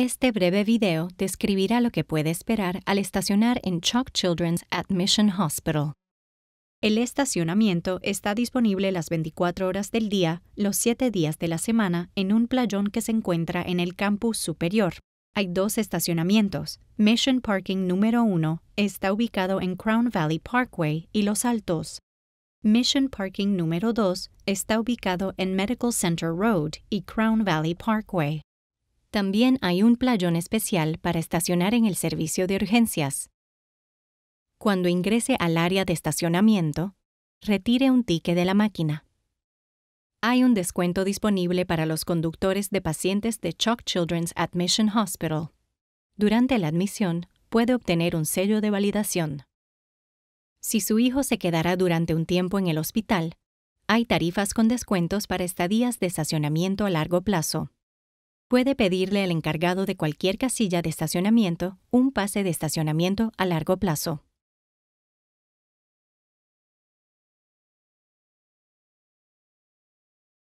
Este breve video describirá lo que puede esperar al estacionar en Chalk Children's Admission Hospital. El estacionamiento está disponible las 24 horas del día, los 7 días de la semana, en un playón que se encuentra en el campus superior. Hay dos estacionamientos. Mission Parking número 1 está ubicado en Crown Valley Parkway y Los Altos. Mission Parking número 2 está ubicado en Medical Center Road y Crown Valley Parkway. También hay un playón especial para estacionar en el servicio de urgencias. Cuando ingrese al área de estacionamiento, retire un ticket de la máquina. Hay un descuento disponible para los conductores de pacientes de Chalk Children's Admission Hospital. Durante la admisión, puede obtener un sello de validación. Si su hijo se quedará durante un tiempo en el hospital, hay tarifas con descuentos para estadías de estacionamiento a largo plazo puede pedirle al encargado de cualquier casilla de estacionamiento un pase de estacionamiento a largo plazo.